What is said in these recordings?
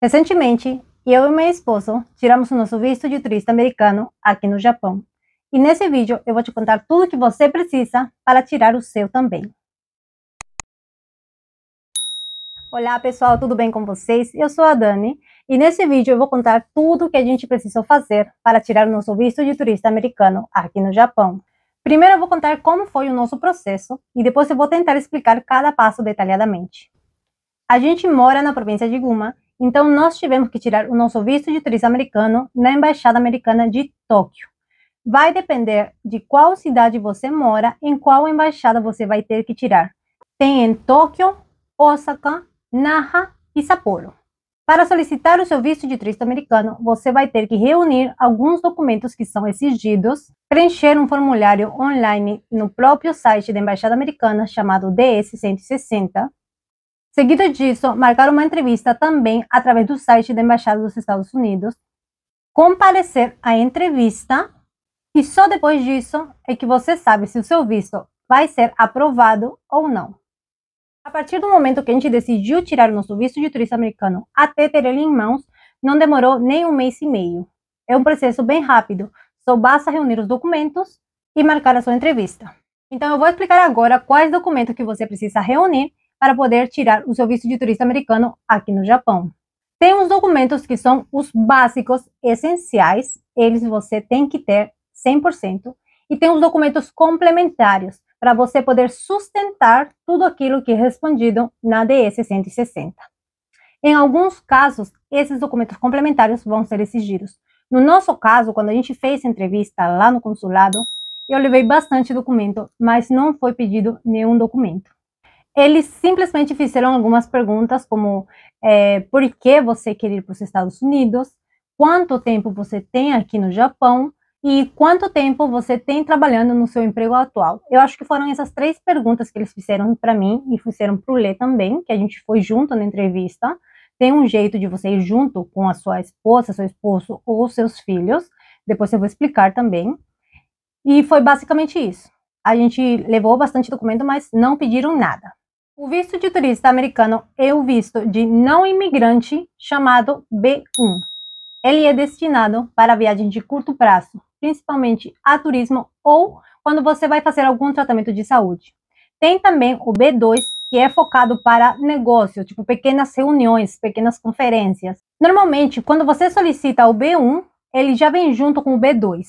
Recentemente, eu e meu esposo tiramos o nosso visto de turista americano aqui no Japão. E nesse vídeo eu vou te contar tudo o que você precisa para tirar o seu também. Olá pessoal, tudo bem com vocês? Eu sou a Dani e nesse vídeo eu vou contar tudo o que a gente precisou fazer para tirar o nosso visto de turista americano aqui no Japão. Primeiro eu vou contar como foi o nosso processo e depois eu vou tentar explicar cada passo detalhadamente. A gente mora na província de Guma então, nós tivemos que tirar o nosso visto de turista americano na Embaixada Americana de Tóquio. Vai depender de qual cidade você mora, em qual embaixada você vai ter que tirar. Tem em Tóquio, Osaka, Naha e Sapporo. Para solicitar o seu visto de turista americano, você vai ter que reunir alguns documentos que são exigidos, preencher um formulário online no próprio site da Embaixada Americana chamado DS-160, Seguido disso, marcar uma entrevista também através do site da Embaixada dos Estados Unidos, comparecer à entrevista e só depois disso é que você sabe se o seu visto vai ser aprovado ou não. A partir do momento que a gente decidiu tirar o nosso visto de turista americano até ter ele em mãos, não demorou nem um mês e meio. É um processo bem rápido, só basta reunir os documentos e marcar a sua entrevista. Então eu vou explicar agora quais documentos que você precisa reunir para poder tirar o seu visto de turista americano aqui no Japão. Tem uns documentos que são os básicos, essenciais, eles você tem que ter 100%, e tem os documentos complementares para você poder sustentar tudo aquilo que é respondido na DS 160. Em alguns casos, esses documentos complementares vão ser exigidos. No nosso caso, quando a gente fez a entrevista lá no consulado, eu levei bastante documento, mas não foi pedido nenhum documento eles simplesmente fizeram algumas perguntas como é, por que você quer ir para os Estados Unidos, quanto tempo você tem aqui no Japão e quanto tempo você tem trabalhando no seu emprego atual. Eu acho que foram essas três perguntas que eles fizeram para mim e fizeram para o Lê também, que a gente foi junto na entrevista. Tem um jeito de você ir junto com a sua esposa, seu esposo ou seus filhos. Depois eu vou explicar também. E foi basicamente isso. A gente levou bastante documento, mas não pediram nada. O visto de turista americano é o visto de não imigrante chamado B1. Ele é destinado para viagens de curto prazo, principalmente a turismo ou quando você vai fazer algum tratamento de saúde. Tem também o B2, que é focado para negócio, tipo pequenas reuniões, pequenas conferências. Normalmente, quando você solicita o B1, ele já vem junto com o B2.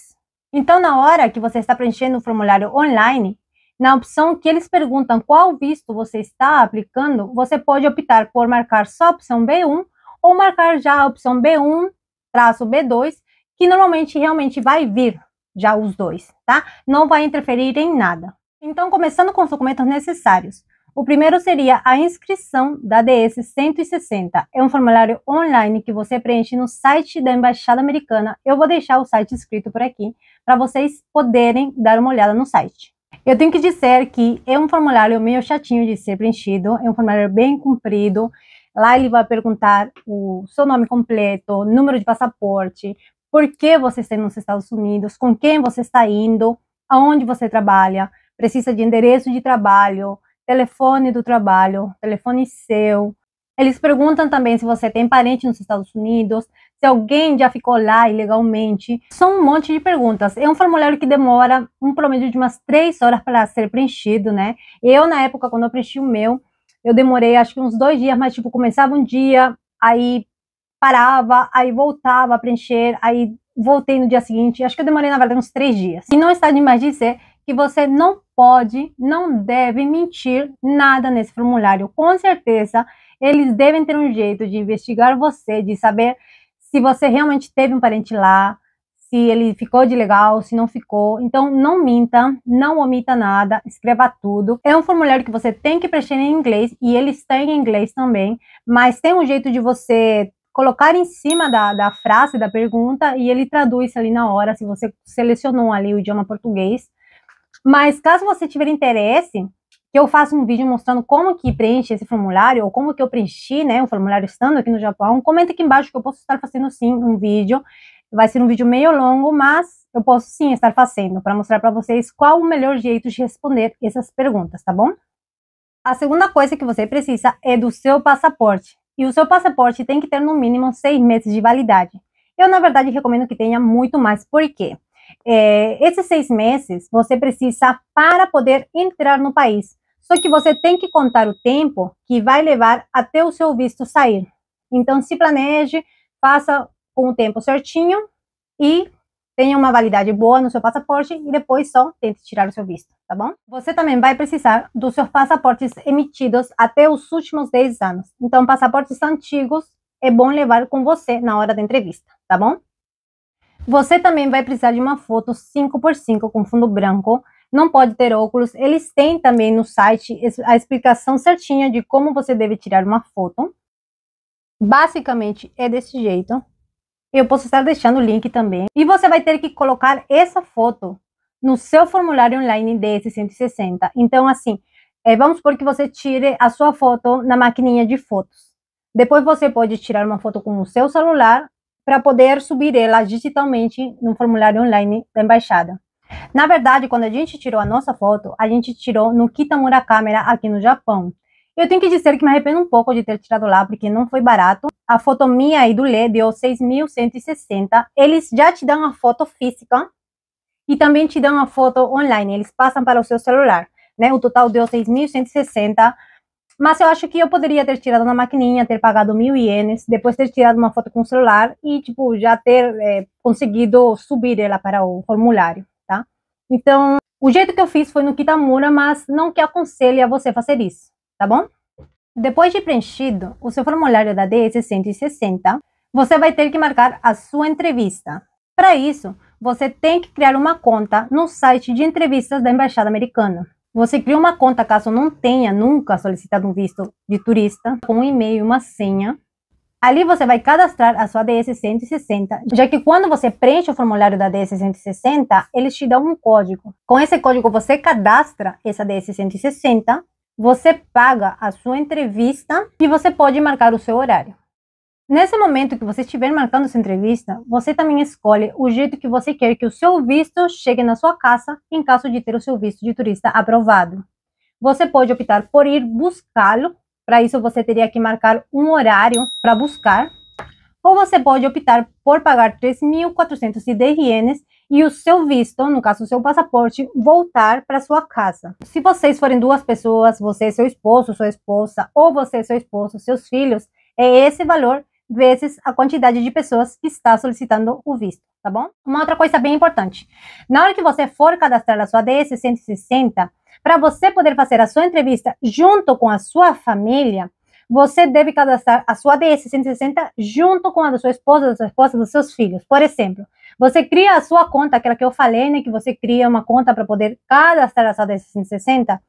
Então, na hora que você está preenchendo o formulário online, na opção que eles perguntam qual visto você está aplicando, você pode optar por marcar só a opção B1 ou marcar já a opção B1-B2, que normalmente realmente vai vir já os dois, tá? Não vai interferir em nada. Então, começando com os documentos necessários. O primeiro seria a inscrição da DS 160. É um formulário online que você preenche no site da Embaixada Americana. Eu vou deixar o site escrito por aqui para vocês poderem dar uma olhada no site. Eu tenho que dizer que é um formulário meio chatinho de ser preenchido, é um formulário bem comprido. Lá ele vai perguntar o seu nome completo, número de passaporte, por que você está nos Estados Unidos, com quem você está indo, aonde você trabalha, precisa de endereço de trabalho, telefone do trabalho, telefone seu. Eles perguntam também se você tem parente nos Estados Unidos, se alguém já ficou lá ilegalmente. São um monte de perguntas. É um formulário que demora um promédio de umas três horas para ser preenchido, né? Eu, na época, quando eu preenchi o meu, eu demorei acho que uns dois dias, mas tipo, começava um dia, aí parava, aí voltava a preencher, aí voltei no dia seguinte. Acho que eu demorei, na verdade, uns três dias. E não está demais dizer que você não pode, não deve mentir nada nesse formulário. Com certeza, eles devem ter um jeito de investigar você, de saber se você realmente teve um parente lá, se ele ficou de legal, se não ficou. Então, não minta, não omita nada, escreva tudo. É um formulário que você tem que preencher em inglês e ele está em inglês também, mas tem um jeito de você colocar em cima da, da frase, da pergunta e ele traduz ali na hora, se você selecionou ali o idioma português. Mas caso você tiver interesse, que eu faço um vídeo mostrando como que preenche esse formulário, ou como que eu preenchi, né, um formulário estando aqui no Japão, comenta aqui embaixo que eu posso estar fazendo sim um vídeo, vai ser um vídeo meio longo, mas eu posso sim estar fazendo, para mostrar para vocês qual o melhor jeito de responder essas perguntas, tá bom? A segunda coisa que você precisa é do seu passaporte, e o seu passaporte tem que ter no mínimo seis meses de validade. Eu, na verdade, recomendo que tenha muito mais, por quê? É, esses seis meses você precisa para poder entrar no país. Só que você tem que contar o tempo que vai levar até o seu visto sair. Então, se planeje, faça com o tempo certinho e tenha uma validade boa no seu passaporte e depois só tente tirar o seu visto, tá bom? Você também vai precisar dos seus passaportes emitidos até os últimos 10 anos. Então, passaportes antigos é bom levar com você na hora da entrevista, tá bom? Você também vai precisar de uma foto 5x5 com fundo branco não pode ter óculos. Eles têm também no site a explicação certinha de como você deve tirar uma foto. Basicamente é desse jeito. Eu posso estar deixando o link também. E você vai ter que colocar essa foto no seu formulário online DS-160. Então, assim, é, vamos supor que você tire a sua foto na maquininha de fotos. Depois você pode tirar uma foto com o seu celular para poder subir ela digitalmente no formulário online da embaixada. Na verdade, quando a gente tirou a nossa foto, a gente tirou no Kitamura Camera aqui no Japão. Eu tenho que dizer que me arrependo um pouco de ter tirado lá, porque não foi barato. A foto minha e do Lê deu 6.160. Eles já te dão a foto física e também te dão a foto online. Eles passam para o seu celular. Né? O total deu 6.160. Mas eu acho que eu poderia ter tirado na maquininha, ter pagado mil ienes, depois ter tirado uma foto com o celular e, tipo, já ter é, conseguido subir ela para o formulário. Então, o jeito que eu fiz foi no Kitamura, mas não que aconselhe a você fazer isso, tá bom? Depois de preenchido o seu formulário da DS 160, você vai ter que marcar a sua entrevista. Para isso, você tem que criar uma conta no site de entrevistas da Embaixada Americana. Você cria uma conta caso não tenha nunca solicitado um visto de turista, com um e-mail e uma senha, Ali você vai cadastrar a sua DS-160, já que quando você preenche o formulário da DS-160, eles te dão um código. Com esse código você cadastra essa DS-160, você paga a sua entrevista e você pode marcar o seu horário. Nesse momento que você estiver marcando essa entrevista, você também escolhe o jeito que você quer que o seu visto chegue na sua casa em caso de ter o seu visto de turista aprovado. Você pode optar por ir buscá-lo para isso, você teria que marcar um horário para buscar, ou você pode optar por pagar 3.410 ienes e o seu visto, no caso, o seu passaporte, voltar para sua casa. Se vocês forem duas pessoas, você, seu esposo, sua esposa, ou você, seu esposo, seus filhos, é esse valor vezes a quantidade de pessoas que está solicitando o visto, tá bom? Uma outra coisa bem importante. Na hora que você for cadastrar a sua DS 160, para você poder fazer a sua entrevista junto com a sua família, você deve cadastrar a sua DS 160 junto com a da sua esposa, da sua esposa, dos seus filhos. Por exemplo, você cria a sua conta, aquela que eu falei, né, que você cria uma conta para poder cadastrar a sua ds 160.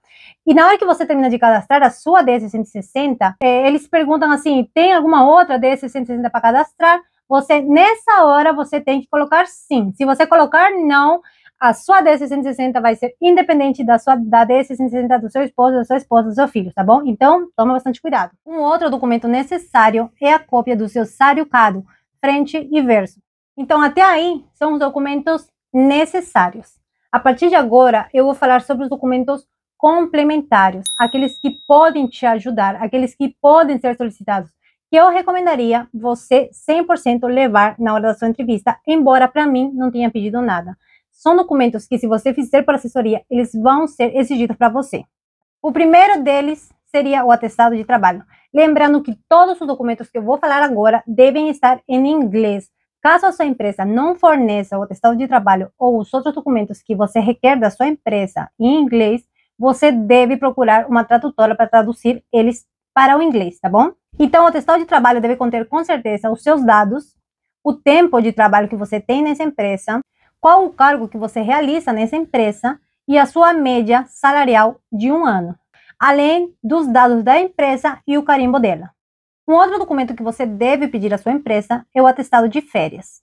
E na hora que você termina de cadastrar a sua DS 160, é, eles perguntam assim, tem alguma outra DS 160 para cadastrar? Você, nessa hora, você tem que colocar sim. Se você colocar não, a sua D660 vai ser independente da sua da D660 do seu esposo, da sua esposa, do seu filho, tá bom? Então, toma bastante cuidado. Um outro documento necessário é a cópia do seu sariocado, frente e verso. Então, até aí, são os documentos necessários. A partir de agora, eu vou falar sobre os documentos complementares, aqueles que podem te ajudar, aqueles que podem ser solicitados que eu recomendaria você 100% levar na hora da sua entrevista, embora para mim não tenha pedido nada são documentos que, se você fizer para assessoria, eles vão ser exigidos para você. O primeiro deles seria o atestado de trabalho. Lembrando que todos os documentos que eu vou falar agora devem estar em inglês. Caso a sua empresa não forneça o atestado de trabalho ou os outros documentos que você requer da sua empresa em inglês, você deve procurar uma tradutora para traduzir eles para o inglês, tá bom? Então, o atestado de trabalho deve conter com certeza os seus dados, o tempo de trabalho que você tem nessa empresa, qual o cargo que você realiza nessa empresa e a sua média salarial de um ano, além dos dados da empresa e o carimbo dela. Um outro documento que você deve pedir à sua empresa é o atestado de férias.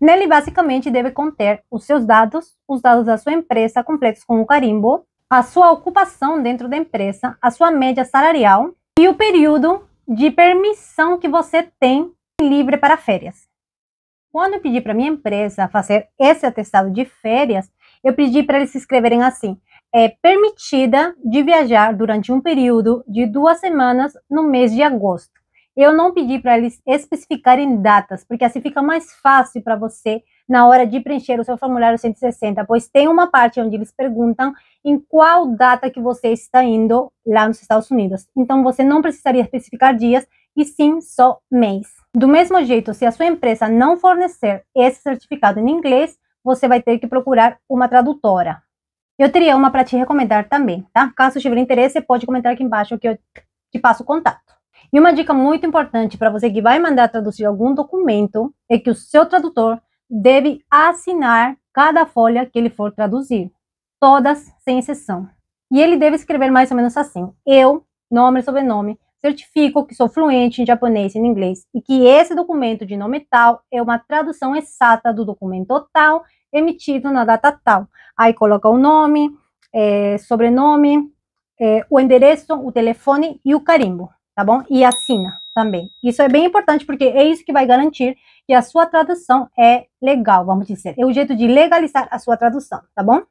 Nele, basicamente, deve conter os seus dados, os dados da sua empresa completos com o carimbo, a sua ocupação dentro da empresa, a sua média salarial e o período de permissão que você tem livre para férias. Quando eu pedi para minha empresa fazer esse atestado de férias, eu pedi para eles escreverem assim: é permitida de viajar durante um período de duas semanas no mês de agosto. Eu não pedi para eles especificarem datas, porque assim fica mais fácil para você na hora de preencher o seu formulário 160, pois tem uma parte onde eles perguntam em qual data que você está indo lá nos Estados Unidos. Então você não precisaria especificar dias e sim só mês. Do mesmo jeito, se a sua empresa não fornecer esse certificado em inglês, você vai ter que procurar uma tradutora. Eu teria uma para te recomendar também, tá? Caso tiver interesse, pode comentar aqui embaixo que eu te passo o contato. E uma dica muito importante para você que vai mandar traduzir algum documento é que o seu tradutor deve assinar cada folha que ele for traduzir, todas sem exceção. E ele deve escrever mais ou menos assim: eu, nome e sobrenome, Certifico que sou fluente em japonês e em inglês e que esse documento de nome tal é uma tradução exata do documento tal emitido na data tal. Aí coloca o nome, é, sobrenome, é, o endereço, o telefone e o carimbo, tá bom? E assina também. Isso é bem importante porque é isso que vai garantir que a sua tradução é legal, vamos dizer. É o jeito de legalizar a sua tradução, tá bom?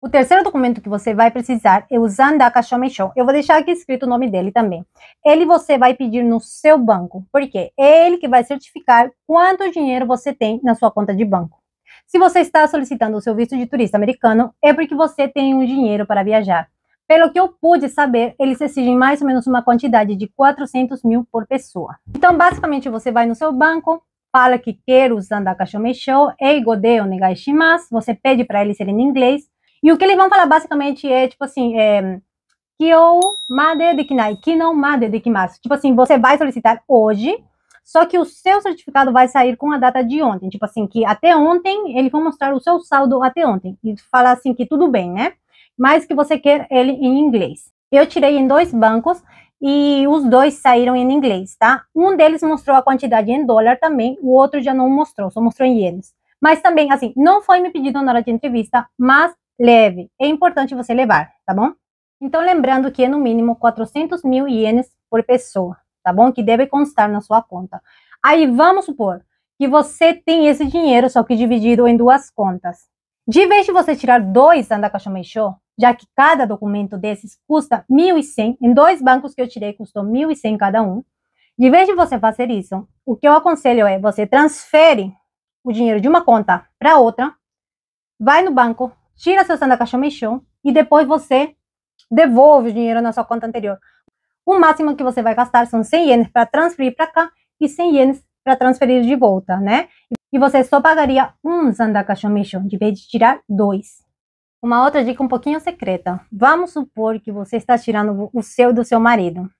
O terceiro documento que você vai precisar é o Zandaka Shomeshon. Eu vou deixar aqui escrito o nome dele também. Ele você vai pedir no seu banco, porque é ele que vai certificar quanto dinheiro você tem na sua conta de banco. Se você está solicitando o seu visto de turista americano, é porque você tem um dinheiro para viajar. Pelo que eu pude saber, eles exigem mais ou menos uma quantidade de 400 mil por pessoa. Então, basicamente, você vai no seu banco, fala que quer o Zandaka Shomeshon, Eigodeo é Negai Shimasu, você pede para ele ser em inglês, e o que eles vão falar basicamente é, tipo assim, é, Kyo made dekinai, que não made dekimasu. Tipo assim, você vai solicitar hoje, só que o seu certificado vai sair com a data de ontem. Tipo assim, que até ontem, ele vão mostrar o seu saldo até ontem. E falar assim que tudo bem, né? Mas que você quer ele em inglês. Eu tirei em dois bancos e os dois saíram em inglês, tá? Um deles mostrou a quantidade em dólar também, o outro já não mostrou, só mostrou em ienes. Mas também, assim, não foi me pedido na hora de entrevista, mas leve. É importante você levar, tá bom? Então, lembrando que é no mínimo 400 mil ienes por pessoa, tá bom? Que deve constar na sua conta. Aí, vamos supor que você tem esse dinheiro, só que dividido em duas contas. De vez de você tirar dois Andakashomeisho, já que cada documento desses custa 1.100, em dois bancos que eu tirei custou 1.100 cada um, de vez de você fazer isso, o que eu aconselho é você transfere o dinheiro de uma conta para outra, vai no banco, tira seu Santa Cachamichão e depois você devolve o dinheiro na sua conta anterior. O máximo que você vai gastar são 100 ienes para transferir para cá e 100 ienes para transferir de volta, né? E você só pagaria um Zandakashomisho, de vez de tirar dois. Uma outra dica um pouquinho secreta. Vamos supor que você está tirando o seu do seu marido,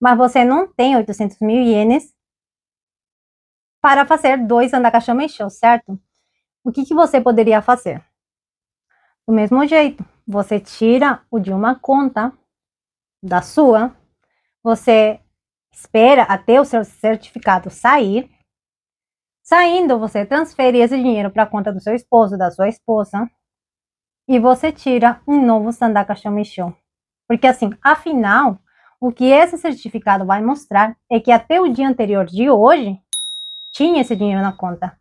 mas você não tem 800 mil ienes para fazer dois Zandakashomishos, certo? O que, que você poderia fazer? Do mesmo jeito, você tira o de uma conta da sua, você espera até o seu certificado sair. Saindo, você transfere esse dinheiro para a conta do seu esposo, da sua esposa, e você tira um novo Sandaka Shomisho. Porque assim, afinal, o que esse certificado vai mostrar é que até o dia anterior de hoje tinha esse dinheiro na conta.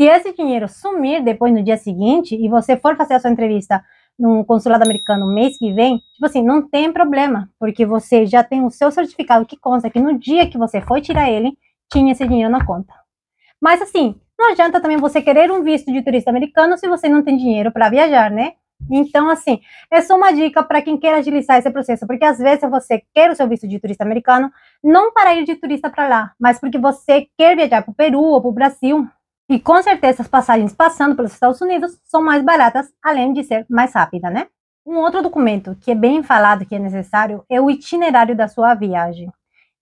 Se esse dinheiro sumir depois no dia seguinte e você for fazer a sua entrevista no consulado americano mês que vem, tipo assim, não tem problema, porque você já tem o seu certificado que consta que no dia que você foi tirar ele, tinha esse dinheiro na conta. Mas assim, não adianta também você querer um visto de turista americano se você não tem dinheiro para viajar, né? Então, assim, é só uma dica para quem quer agilizar esse processo, porque às vezes você quer o seu visto de turista americano, não para ir de turista para lá, mas porque você quer viajar para o Peru ou para o Brasil, e com certeza as passagens passando pelos Estados Unidos são mais baratas, além de ser mais rápida, né? Um outro documento que é bem falado que é necessário é o itinerário da sua viagem.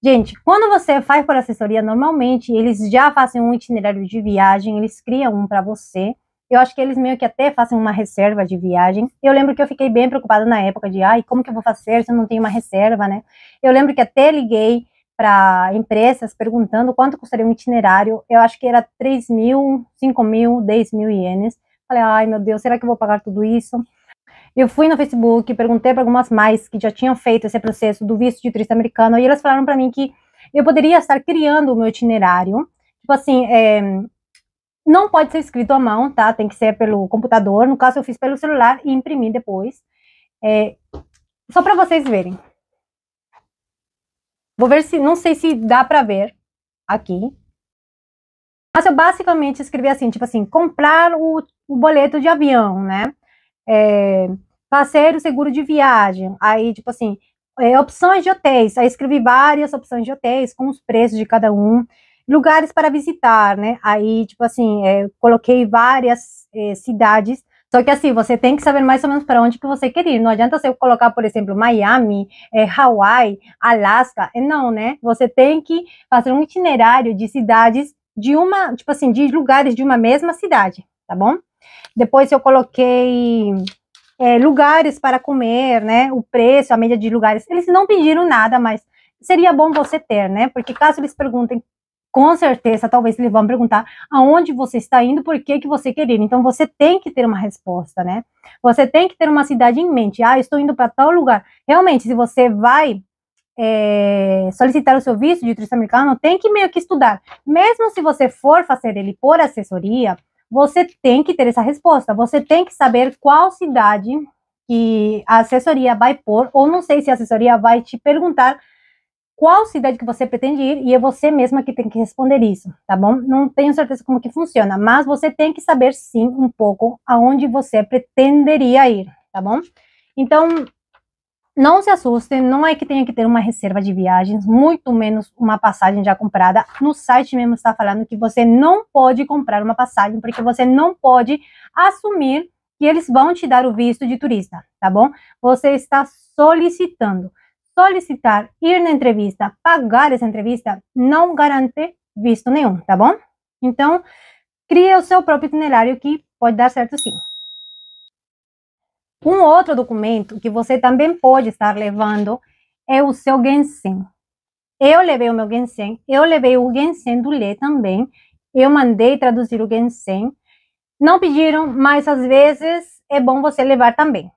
Gente, quando você faz por assessoria, normalmente eles já fazem um itinerário de viagem, eles criam um para você. Eu acho que eles meio que até fazem uma reserva de viagem. Eu lembro que eu fiquei bem preocupada na época de, ai, como que eu vou fazer se eu não tenho uma reserva, né? Eu lembro que até liguei para empresas perguntando quanto custaria um itinerário. Eu acho que era 3 mil, 5 mil, 10 mil ienes. Falei, ai meu Deus, será que eu vou pagar tudo isso? Eu fui no Facebook, perguntei para algumas mais que já tinham feito esse processo do visto de turista americano e elas falaram para mim que eu poderia estar criando o meu itinerário. Tipo assim, é, não pode ser escrito à mão, tá? Tem que ser pelo computador. No caso, eu fiz pelo celular e imprimi depois. É, só para vocês verem. Vou ver se, não sei se dá para ver aqui. Mas eu basicamente escrevi assim, tipo assim, comprar o, o boleto de avião, né? É, fazer o seguro de viagem. Aí, tipo assim, é, opções de hotéis. Aí escrevi várias opções de hotéis com os preços de cada um. Lugares para visitar, né? Aí, tipo assim, é, coloquei várias é, cidades só que assim, você tem que saber mais ou menos para onde que você quer ir. Não adianta você colocar, por exemplo, Miami, é, Hawaii, Alaska. Eh, não, né? Você tem que fazer um itinerário de cidades de uma, tipo assim, de lugares de uma mesma cidade, tá bom? Depois eu coloquei é, lugares para comer, né? O preço, a média de lugares. Eles não pediram nada, mas seria bom você ter, né? Porque caso eles perguntem com certeza, talvez eles vão perguntar aonde você está indo, por que, que você quer ir. Então, você tem que ter uma resposta, né? Você tem que ter uma cidade em mente. Ah, estou indo para tal lugar. Realmente, se você vai é, solicitar o seu visto de turista americano, tem que meio que estudar. Mesmo se você for fazer ele por assessoria, você tem que ter essa resposta. Você tem que saber qual cidade que a assessoria vai pôr, ou não sei se a assessoria vai te perguntar qual cidade que você pretende ir e é você mesma que tem que responder isso, tá bom? Não tenho certeza como que funciona, mas você tem que saber sim um pouco aonde você pretenderia ir, tá bom? Então, não se assustem, não é que tenha que ter uma reserva de viagens, muito menos uma passagem já comprada. No site mesmo está falando que você não pode comprar uma passagem porque você não pode assumir que eles vão te dar o visto de turista, tá bom? Você está solicitando solicitar, ir na entrevista, pagar essa entrevista, não garante visto nenhum, tá bom? Então, crie o seu próprio itinerário que pode dar certo sim. Um outro documento que você também pode estar levando é o seu Gensen. Eu levei o meu Gensen, eu levei o Gensen do Lê também, eu mandei traduzir o Gensen. Não pediram, mas às vezes é bom você levar também.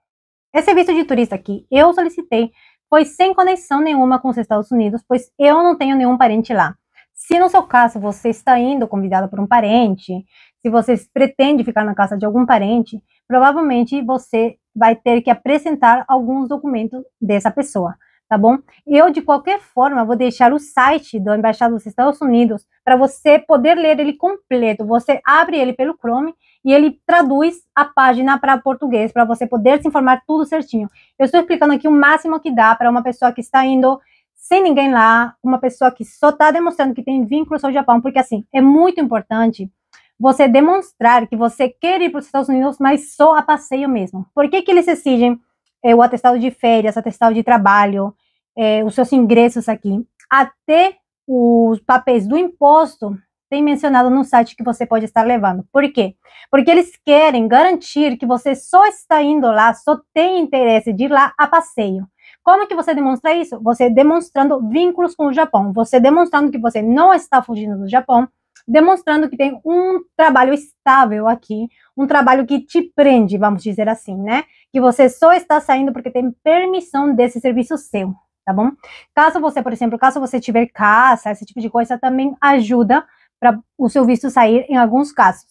Esse visto de turista aqui, eu solicitei pois sem conexão nenhuma com os Estados Unidos, pois eu não tenho nenhum parente lá. Se no seu caso você está indo convidado por um parente, se você pretende ficar na casa de algum parente, provavelmente você vai ter que apresentar alguns documentos dessa pessoa, tá bom? Eu, de qualquer forma, vou deixar o site do Embaixada dos Estados Unidos para você poder ler ele completo. Você abre ele pelo Chrome e ele traduz a página para português, para você poder se informar tudo certinho. Eu estou explicando aqui o máximo que dá para uma pessoa que está indo sem ninguém lá, uma pessoa que só está demonstrando que tem vínculos ao Japão, porque assim, é muito importante você demonstrar que você quer ir para os Estados Unidos, mas só a passeio mesmo. Por que, que eles exigem é, o atestado de férias, atestado de trabalho, é, os seus ingressos aqui? Até os papéis do imposto tem mencionado no site que você pode estar levando. Por quê? Porque eles querem garantir que você só está indo lá, só tem interesse de ir lá a passeio. Como que você demonstra isso? Você demonstrando vínculos com o Japão, você demonstrando que você não está fugindo do Japão, demonstrando que tem um trabalho estável aqui, um trabalho que te prende, vamos dizer assim, né? Que você só está saindo porque tem permissão desse serviço seu, tá bom? Caso você, por exemplo, caso você tiver casa, esse tipo de coisa também ajuda para o seu visto sair em alguns casos.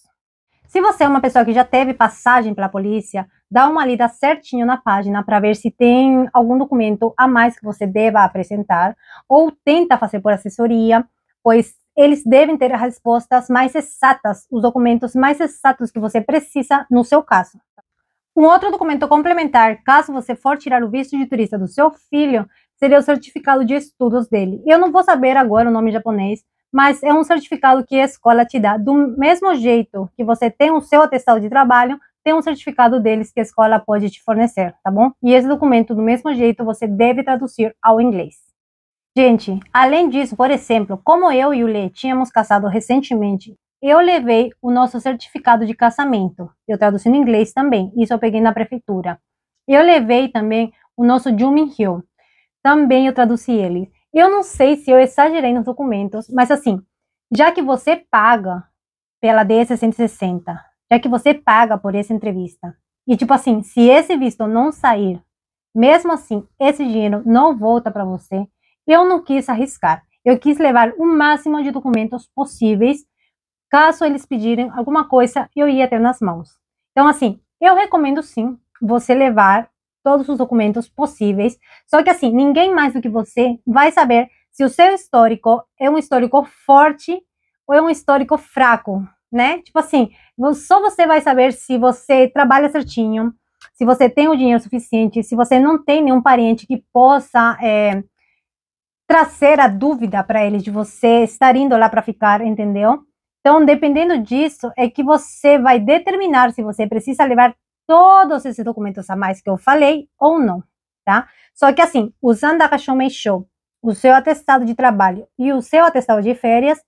Se você é uma pessoa que já teve passagem pela polícia, dá uma lida certinho na página para ver se tem algum documento a mais que você deva apresentar ou tenta fazer por assessoria, pois eles devem ter as respostas mais exatas, os documentos mais exatos que você precisa no seu caso. Um outro documento complementar, caso você for tirar o visto de turista do seu filho, seria o certificado de estudos dele. Eu não vou saber agora o nome japonês, mas é um certificado que a escola te dá. Do mesmo jeito que você tem o seu atestado de trabalho, tem um certificado deles que a escola pode te fornecer, tá bom? E esse documento, do mesmo jeito, você deve traduzir ao inglês. Gente, além disso, por exemplo, como eu e o Lê tínhamos casado recentemente, eu levei o nosso certificado de casamento. Eu traduzi no inglês também, isso eu peguei na prefeitura. Eu levei também o nosso Jumin Hill. Também eu traduzi ele. Eu não sei se eu exagerei nos documentos, mas assim, já que você paga pela DE-660, já que você paga por essa entrevista, e tipo assim, se esse visto não sair, mesmo assim, esse dinheiro não volta para você, eu não quis arriscar. Eu quis levar o máximo de documentos possíveis, caso eles pedirem alguma coisa, eu ia ter nas mãos. Então assim, eu recomendo sim você levar todos os documentos possíveis. Só que assim, ninguém mais do que você vai saber se o seu histórico é um histórico forte ou é um histórico fraco, né? Tipo assim, só você vai saber se você trabalha certinho, se você tem o dinheiro suficiente, se você não tem nenhum parente que possa é, trazer a dúvida para eles de você estar indo lá para ficar, entendeu? Então, dependendo disso, é que você vai determinar se você precisa levar todos esses documentos a mais que eu falei ou não, tá? Só que assim, usando a Show, o seu atestado de trabalho e o seu atestado de férias,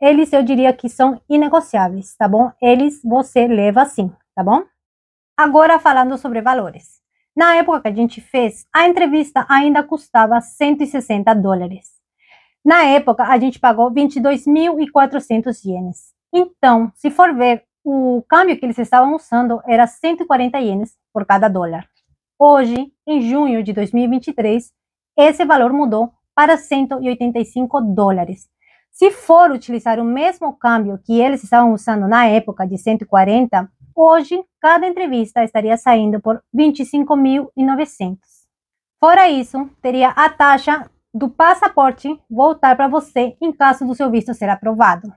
eles eu diria que são inegociáveis, tá bom? Eles você leva sim, tá bom? Agora falando sobre valores. Na época que a gente fez, a entrevista ainda custava 160 dólares. Na época, a gente pagou 22.400 ienes. Então, se for ver o câmbio que eles estavam usando era 140 ienes por cada dólar. Hoje, em junho de 2023, esse valor mudou para 185 dólares. Se for utilizar o mesmo câmbio que eles estavam usando na época de 140, hoje cada entrevista estaria saindo por 25.900. Fora isso, teria a taxa do passaporte voltar para você em caso do seu visto ser aprovado.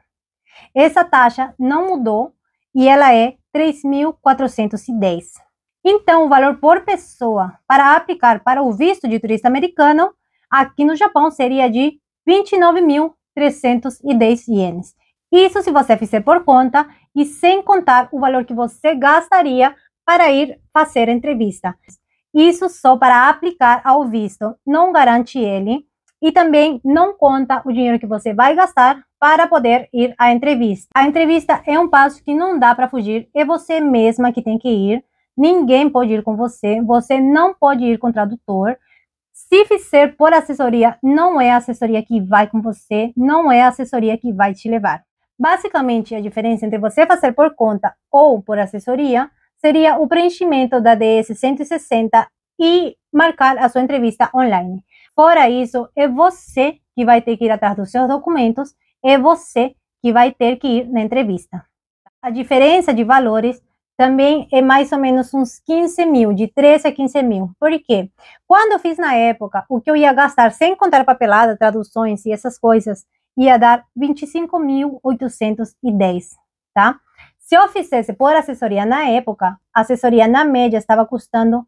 Essa taxa não mudou e ela é 3.410. Então, o valor por pessoa para aplicar para o visto de turista americano aqui no Japão seria de 29.310 ienes. Isso se você fizer por conta e sem contar o valor que você gastaria para ir fazer a entrevista. Isso só para aplicar ao visto, não garante ele e também não conta o dinheiro que você vai gastar para poder ir à entrevista. A entrevista é um passo que não dá para fugir, é você mesma que tem que ir. Ninguém pode ir com você, você não pode ir com tradutor. Se fizer por assessoria, não é a assessoria que vai com você, não é a assessoria que vai te levar. Basicamente, a diferença entre você fazer por conta ou por assessoria seria o preenchimento da DS 160 e marcar a sua entrevista online. Fora isso, é você que vai ter que ir atrás dos seus documentos é você que vai ter que ir na entrevista. A diferença de valores também é mais ou menos uns 15 mil, de 13 a 15 mil. Por quê? Quando eu fiz na época, o que eu ia gastar, sem contar papelada, traduções e essas coisas, ia dar 25.810, tá? Se eu fizesse por assessoria na época, a assessoria na média estava custando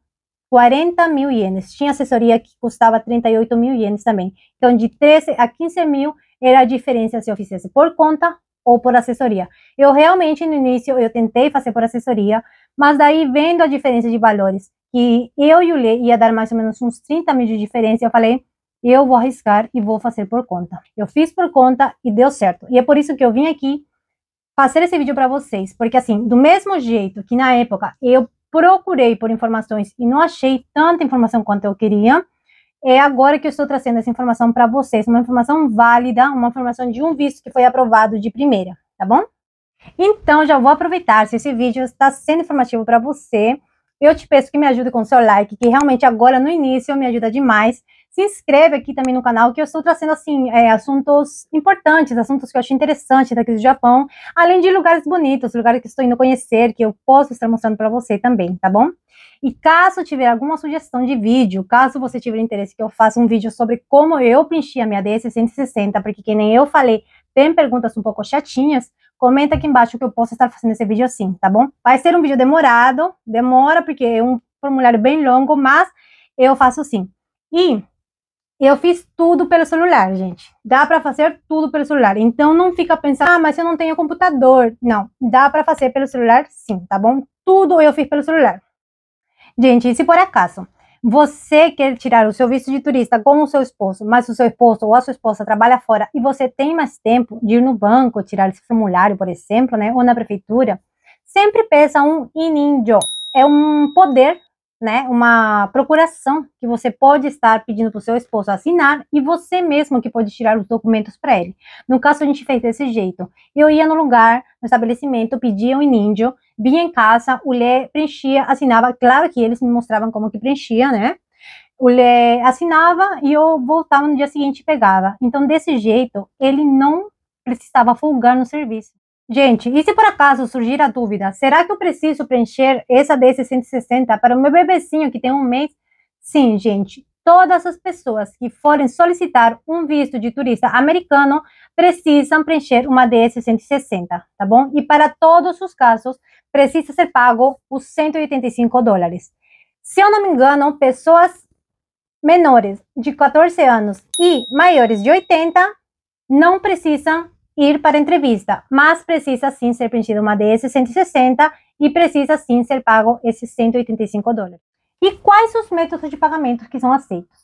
40 mil ienes. Tinha assessoria que custava 38 mil ienes também. Então, de 13 a 15 mil era a diferença se eu fizesse por conta ou por assessoria. Eu realmente no início eu tentei fazer por assessoria, mas daí vendo a diferença de valores, que eu e o Lê ia dar mais ou menos uns 30 mil de diferença, eu falei, eu vou arriscar e vou fazer por conta. Eu fiz por conta e deu certo. E é por isso que eu vim aqui fazer esse vídeo para vocês, porque assim, do mesmo jeito que na época eu procurei por informações e não achei tanta informação quanto eu queria, é agora que eu estou trazendo essa informação para vocês, uma informação válida, uma informação de um visto que foi aprovado de primeira, tá bom? Então, já vou aproveitar, se esse vídeo está sendo informativo para você, eu te peço que me ajude com o seu like, que realmente agora no início me ajuda demais. Se inscreve aqui também no canal, que eu estou trazendo assim é, assuntos importantes, assuntos que eu acho interessantes daqui do Japão, além de lugares bonitos, lugares que estou indo conhecer, que eu posso estar mostrando para você também, tá bom? E caso tiver alguma sugestão de vídeo, caso você tiver interesse que eu faça um vídeo sobre como eu preenchi a minha DS-160, porque que nem eu falei, tem perguntas um pouco chatinhas, comenta aqui embaixo que eu posso estar fazendo esse vídeo assim, tá bom? Vai ser um vídeo demorado, demora porque é um formulário bem longo, mas eu faço sim. E eu fiz tudo pelo celular, gente. Dá para fazer tudo pelo celular. Então não fica pensando, ah, mas eu não tenho computador. Não, dá para fazer pelo celular sim, tá bom? Tudo eu fiz pelo celular. Gente, e se por acaso você quer tirar o seu visto de turista com o seu esposo, mas o seu esposo ou a sua esposa trabalha fora e você tem mais tempo de ir no banco tirar esse formulário, por exemplo, né, ou na prefeitura, sempre peça um inindio. É um poder, né, uma procuração que você pode estar pedindo para o seu esposo assinar e você mesmo que pode tirar os documentos para ele. No caso, a gente fez desse jeito. Eu ia no lugar, no estabelecimento, pedia um inindio vinha em casa, o mulher preenchia, assinava, claro que eles me mostravam como que preenchia, né? o Mulher assinava e eu voltava no dia seguinte e pegava. Então, desse jeito, ele não precisava folgar no serviço. Gente, e se por acaso surgir a dúvida, será que eu preciso preencher essa DS-160 para o meu bebezinho que tem um mês? Sim, gente, todas as pessoas que forem solicitar um visto de turista americano precisam preencher uma DS-160, tá bom? E para todos os casos, precisa ser pago os 185 dólares. Se eu não me engano, pessoas menores de 14 anos e maiores de 80 não precisam ir para a entrevista, mas precisa sim ser preenchida uma DS-160 e precisa sim ser pago esses 185 dólares. E quais os métodos de pagamento que são aceitos?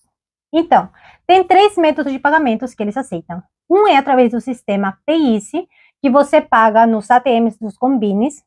Então, tem três métodos de pagamentos que eles aceitam. Um é através do sistema PICE, que você paga nos ATMs dos combines.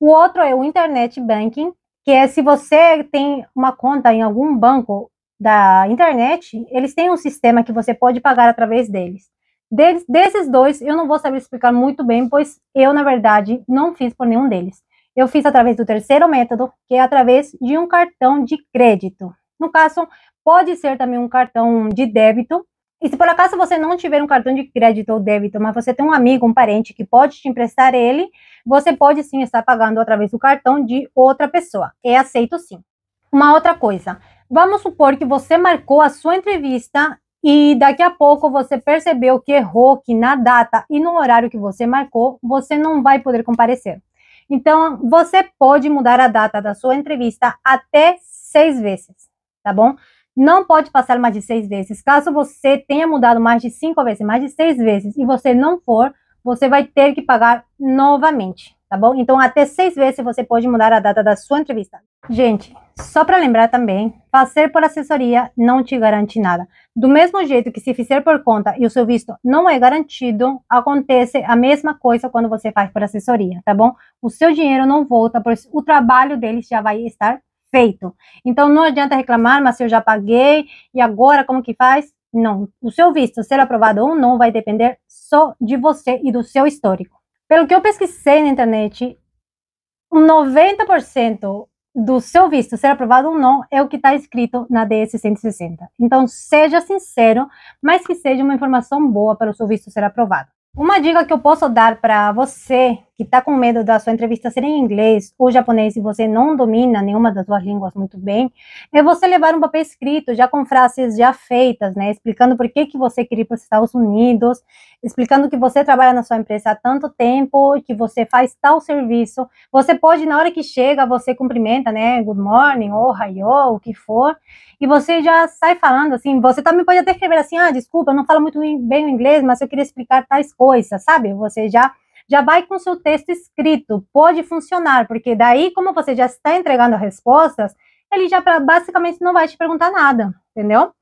O outro é o Internet Banking, que é se você tem uma conta em algum banco da internet, eles têm um sistema que você pode pagar através deles. Des, desses dois, eu não vou saber explicar muito bem, pois eu, na verdade, não fiz por nenhum deles eu fiz através do terceiro método, que é através de um cartão de crédito. No caso, pode ser também um cartão de débito. E se por acaso você não tiver um cartão de crédito ou débito, mas você tem um amigo, um parente que pode te emprestar ele, você pode sim estar pagando através do cartão de outra pessoa. É aceito sim. Uma outra coisa, vamos supor que você marcou a sua entrevista e daqui a pouco você percebeu que errou, que na data e no horário que você marcou, você não vai poder comparecer. Então, você pode mudar a data da sua entrevista até seis vezes, tá bom? Não pode passar mais de seis vezes. Caso você tenha mudado mais de cinco vezes, mais de seis vezes, e você não for, você vai ter que pagar novamente, tá bom? Então, até seis vezes você pode mudar a data da sua entrevista. Gente, só para lembrar também, fazer por assessoria não te garante nada. Do mesmo jeito que se fizer por conta e o seu visto não é garantido, acontece a mesma coisa quando você faz por assessoria, tá bom? O seu dinheiro não volta, pois o trabalho deles já vai estar feito. Então, não adianta reclamar, mas eu já paguei e agora como que faz? Não, o seu visto ser aprovado ou não vai depender só de você e do seu histórico. Pelo que eu pesquisei na internet, 90% do seu visto ser aprovado ou não é o que está escrito na DS 160. Então, seja sincero, mas que seja uma informação boa para o seu visto ser aprovado. Uma dica que eu posso dar para você que está com medo da sua entrevista ser em inglês ou japonês e você não domina nenhuma das duas línguas muito bem, é você levar um papel escrito, já com frases já feitas, né, explicando por que, que você queria ir para os Estados Unidos, explicando que você trabalha na sua empresa há tanto tempo, que você faz tal serviço. Você pode, na hora que chega, você cumprimenta, né, good morning, ou oh, o que for, e você já sai falando assim, você também pode até escrever assim, ah, desculpa, eu não falo muito bem o inglês, mas eu queria explicar tais coisas, sabe? Você já já vai com seu texto escrito, pode funcionar, porque daí, como você já está entregando as respostas, ele já basicamente não vai te perguntar nada, entendeu?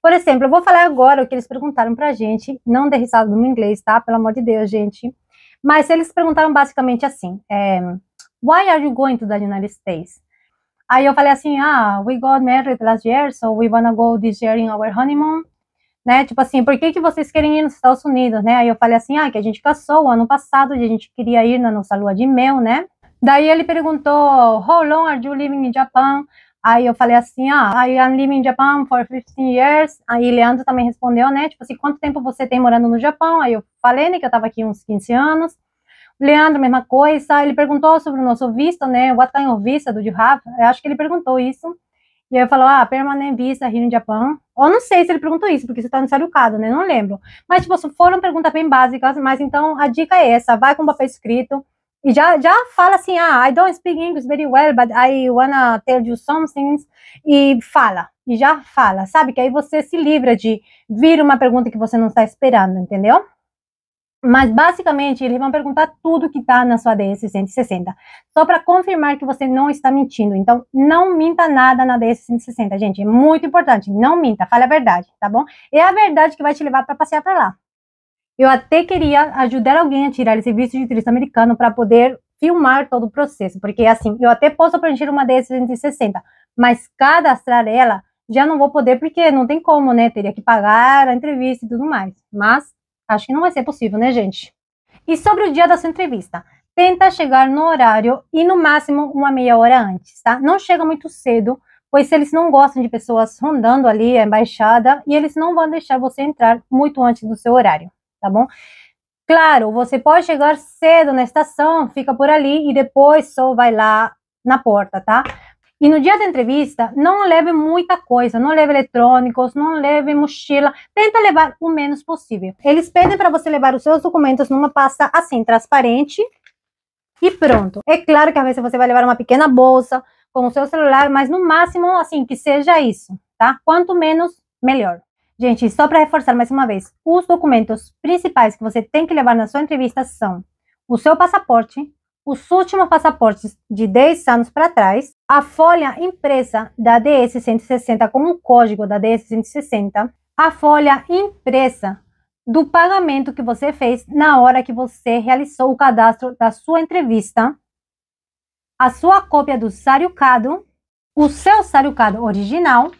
Por exemplo, eu vou falar agora o que eles perguntaram pra gente, não derrissado no inglês, tá? Pelo amor de Deus, gente. Mas eles perguntaram basicamente assim, é, Why are you going to the United States? Aí eu falei assim, ah, we got married last year, so we wanna go this year in our honeymoon né? Tipo assim, por que, que vocês querem ir nos Estados Unidos, né? Aí eu falei assim, ah, que a gente caçou o ano passado e a gente queria ir na nossa lua de mel, né? Daí ele perguntou, how long are you living in Japan? Aí eu falei assim, ah, I am living in Japan for 15 years. Aí Leandro também respondeu, né? Tipo assim, quanto tempo você tem morando no Japão? Aí eu falei, né, que eu tava aqui uns 15 anos. Leandro, mesma coisa. Ele perguntou sobre o nosso visto, né? What kind of visa do you have? Eu acho que ele perguntou isso. E aí eu falo, ah, permanent vista here in Japan. Ou não sei se ele perguntou isso, porque você tá no educado, né? Não lembro. Mas, tipo, foram perguntas bem básicas, mas então a dica é essa, vai com o papel escrito. E já, já fala assim, ah, I don't speak English very well, but I wanna tell you some things. E fala, e já fala, sabe? Que aí você se livra de vir uma pergunta que você não está esperando, entendeu? Mas basicamente eles vão perguntar tudo que está na sua DS-160, só para confirmar que você não está mentindo. Então não minta nada na DS-160, gente, é muito importante. Não minta, fale a verdade, tá bom? É a verdade que vai te levar para passear para lá. Eu até queria ajudar alguém a tirar esse visto de turista americano para poder filmar todo o processo, porque assim, eu até posso preencher uma DS-160, mas cadastrar ela já não vou poder porque não tem como, né? Teria que pagar a entrevista e tudo mais. Mas Acho que não vai ser possível, né, gente? E sobre o dia da sua entrevista. Tenta chegar no horário e no máximo uma meia hora antes, tá? Não chega muito cedo, pois eles não gostam de pessoas rondando ali a embaixada e eles não vão deixar você entrar muito antes do seu horário, tá bom? Claro, você pode chegar cedo na estação, fica por ali e depois só vai lá na porta, tá? E no dia da entrevista, não leve muita coisa, não leve eletrônicos, não leve mochila, tenta levar o menos possível. Eles pedem para você levar os seus documentos numa pasta assim, transparente e pronto. É claro que às vezes você vai levar uma pequena bolsa com o seu celular, mas no máximo assim, que seja isso, tá? Quanto menos, melhor. Gente, só para reforçar mais uma vez, os documentos principais que você tem que levar na sua entrevista são o seu passaporte, os últimos passaportes de 10 anos para trás, a folha impressa da DS-160 com o código da DS-160, a folha impressa do pagamento que você fez na hora que você realizou o cadastro da sua entrevista, a sua cópia do sariucado o seu sariucado original,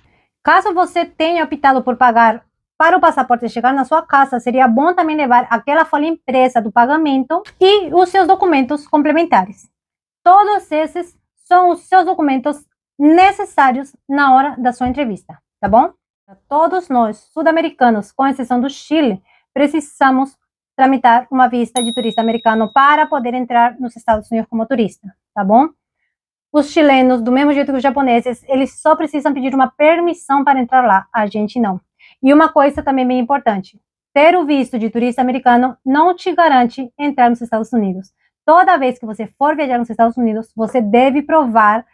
caso você tenha optado por pagar para o passaporte chegar na sua casa, seria bom também levar aquela folha impressa do pagamento e os seus documentos complementares. Todos esses são os seus documentos necessários na hora da sua entrevista, tá bom? Todos nós, sul-americanos, com exceção do Chile, precisamos tramitar uma vista de turista americano para poder entrar nos Estados Unidos como turista, tá bom? Os chilenos, do mesmo jeito que os japoneses, eles só precisam pedir uma permissão para entrar lá, a gente não. E uma coisa também bem importante: ter o visto de turista americano não te garante entrar nos Estados Unidos. Toda vez que você for viajar nos Estados Unidos, você deve provar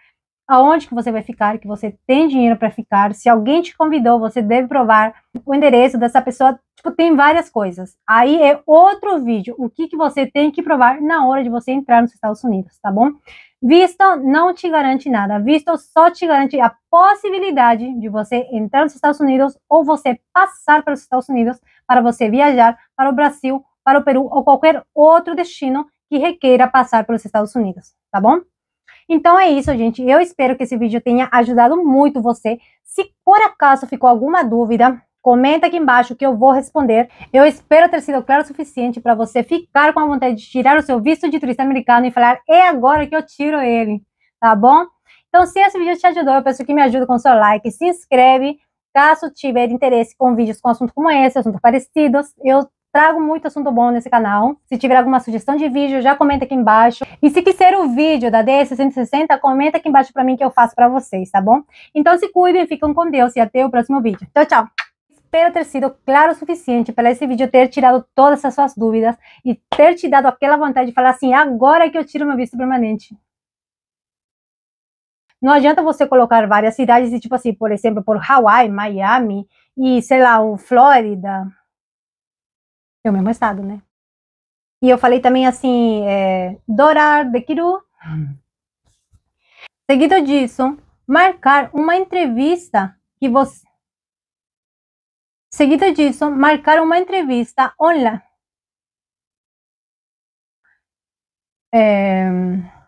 aonde que você vai ficar, que você tem dinheiro para ficar. Se alguém te convidou, você deve provar o endereço dessa pessoa. Tipo, tem várias coisas. Aí é outro vídeo, o que, que você tem que provar na hora de você entrar nos Estados Unidos, tá bom? Visto não te garante nada, visto só te garante a possibilidade de você entrar nos Estados Unidos ou você passar pelos Estados Unidos para você viajar para o Brasil, para o Peru ou qualquer outro destino que requeira passar pelos Estados Unidos, tá bom? Então é isso, gente. Eu espero que esse vídeo tenha ajudado muito você. Se por acaso ficou alguma dúvida, Comenta aqui embaixo que eu vou responder. Eu espero ter sido claro o suficiente para você ficar com a vontade de tirar o seu visto de turista americano e falar: é agora que eu tiro ele, tá bom? Então, se esse vídeo te ajudou, eu peço que me ajude com seu like, se inscreve. Caso tiver interesse com vídeos com assunto como esse, assunto parecidos, eu trago muito assunto bom nesse canal. Se tiver alguma sugestão de vídeo, já comenta aqui embaixo. E se quiser o vídeo da DS160, comenta aqui embaixo para mim que eu faço para vocês, tá bom? Então se cuidem, ficam com Deus e até o próximo vídeo. Tchau, tchau! espero ter sido claro o suficiente para esse vídeo ter tirado todas as suas dúvidas e ter te dado aquela vontade de falar assim, agora que eu tiro meu visto permanente. Não adianta você colocar várias cidades, e tipo assim, por exemplo, por Hawaii, Miami e, sei lá, o Flórida. É o mesmo estado, né? E eu falei também assim, é, Dorar de Kiru. Seguido disso, marcar uma entrevista que você Seguido de eso, marcar una entrevista online. Eh...